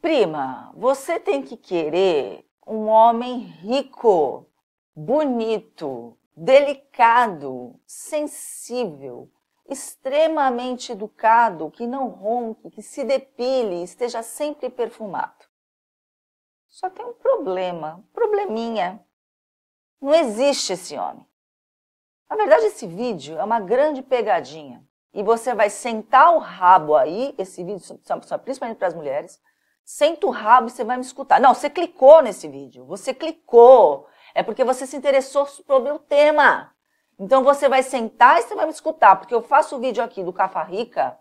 Prima, você tem que querer um homem rico, bonito, delicado, sensível, extremamente educado, que não ronque, que se depile, esteja sempre perfumado. Só tem um problema, um probleminha. Não existe esse homem. Na verdade, esse vídeo é uma grande pegadinha. E você vai sentar o rabo aí, esse vídeo, principalmente para as mulheres, Senta o rabo e você vai me escutar. Não, você clicou nesse vídeo. Você clicou. É porque você se interessou sobre o tema. Então você vai sentar e você vai me escutar. Porque eu faço o vídeo aqui do Cafa Rica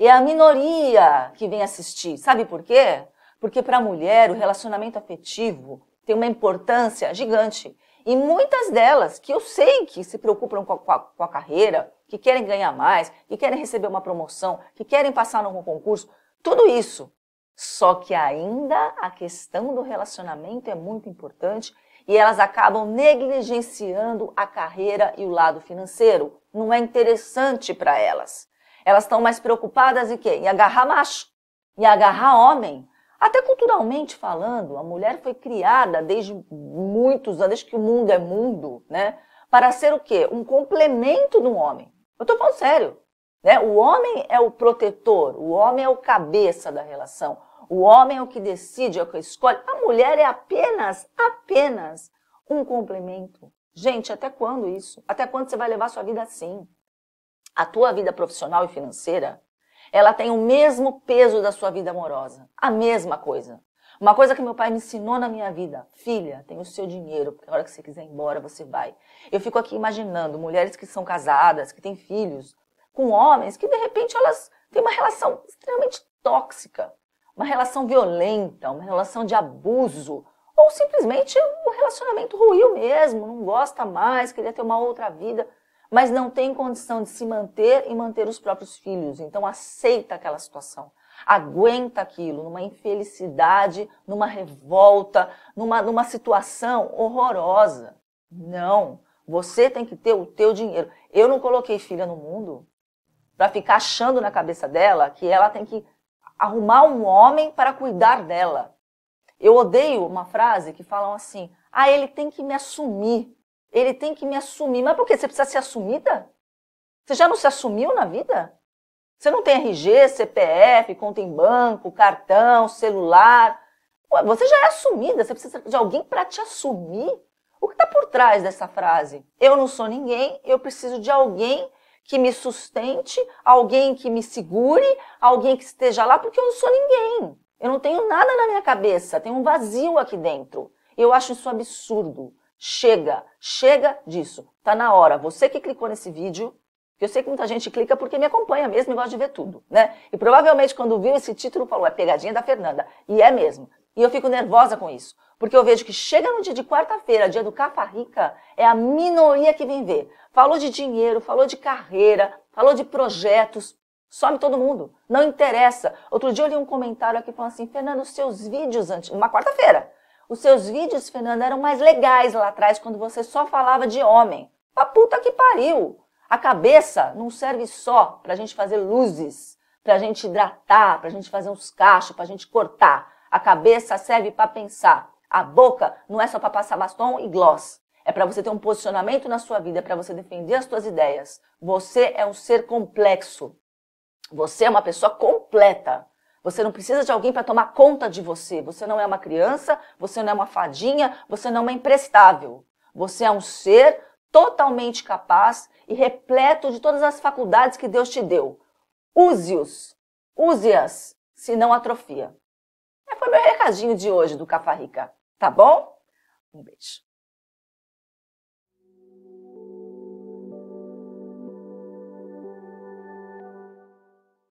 e é a minoria que vem assistir. Sabe por quê? Porque para a mulher o relacionamento afetivo tem uma importância gigante. E muitas delas que eu sei que se preocupam com a, com, a, com a, carreira, que querem ganhar mais, que querem receber uma promoção, que querem passar num concurso, tudo isso só que ainda a questão do relacionamento é muito importante e elas acabam negligenciando a carreira e o lado financeiro. Não é interessante para elas. Elas estão mais preocupadas em quê? Em agarrar macho, em agarrar homem. Até culturalmente falando, a mulher foi criada desde muitos anos, desde que o mundo é mundo, né? Para ser o quê? Um complemento do homem. Eu estou falando sério. Né? O homem é o protetor, o homem é o cabeça da relação. O homem é o que decide, é o que escolhe. A mulher é apenas, apenas um complemento. Gente, até quando isso? Até quando você vai levar sua vida assim? A tua vida profissional e financeira, ela tem o mesmo peso da sua vida amorosa. A mesma coisa. Uma coisa que meu pai me ensinou na minha vida: filha, tem o seu dinheiro, porque a hora que você quiser ir embora, você vai. Eu fico aqui imaginando mulheres que são casadas, que têm filhos, com homens que de repente elas têm uma relação extremamente tóxica uma relação violenta, uma relação de abuso, ou simplesmente um relacionamento ruim mesmo, não gosta mais, queria ter uma outra vida, mas não tem condição de se manter e manter os próprios filhos. Então aceita aquela situação, aguenta aquilo, numa infelicidade, numa revolta, numa, numa situação horrorosa. Não, você tem que ter o teu dinheiro. Eu não coloquei filha no mundo para ficar achando na cabeça dela que ela tem que arrumar um homem para cuidar dela. Eu odeio uma frase que falam assim: ah, ele tem que me assumir. Ele tem que me assumir. Mas por que? Você precisa ser assumida? Você já não se assumiu na vida? Você não tem RG, CPF, conta em banco, cartão, celular. Você já é assumida, você precisa de alguém para te assumir. O que está por trás dessa frase? Eu não sou ninguém, eu preciso de alguém que me sustente, alguém que me segure, alguém que esteja lá, porque eu não sou ninguém. Eu não tenho nada na minha cabeça, tem um vazio aqui dentro. Eu acho isso absurdo. Chega, chega disso. Tá na hora. Você que clicou nesse vídeo, que eu sei que muita gente clica porque me acompanha mesmo e gosta de ver tudo, né? E provavelmente quando viu esse título falou, é pegadinha da Fernanda. E é mesmo. E eu fico nervosa com isso. Porque eu vejo que chega no dia de quarta-feira, dia do Capa Rica, é a minoria que vem ver. Falou de dinheiro, falou de carreira, falou de projetos, some todo mundo. Não interessa. Outro dia eu li um comentário aqui falando assim, Fernando, os seus vídeos antes, uma quarta-feira, os seus vídeos, Fernando, eram mais legais lá atrás, quando você só falava de homem. A puta que pariu! A cabeça não serve só pra gente fazer luzes, pra gente hidratar, pra gente fazer uns cachos, pra gente cortar. A cabeça serve para pensar. A boca não é só para passar bastão e gloss. É para você ter um posicionamento na sua vida, é para você defender as suas ideias. Você é um ser complexo. Você é uma pessoa completa. Você não precisa de alguém para tomar conta de você. Você não é uma criança, você não é uma fadinha, você não é imprestável. Você é um ser totalmente capaz e repleto de todas as faculdades que Deus te deu. Use-os, use-as, se não atrofia. É, foi meu recadinho de hoje do Cafá Rica. Tá bom? Um beijo.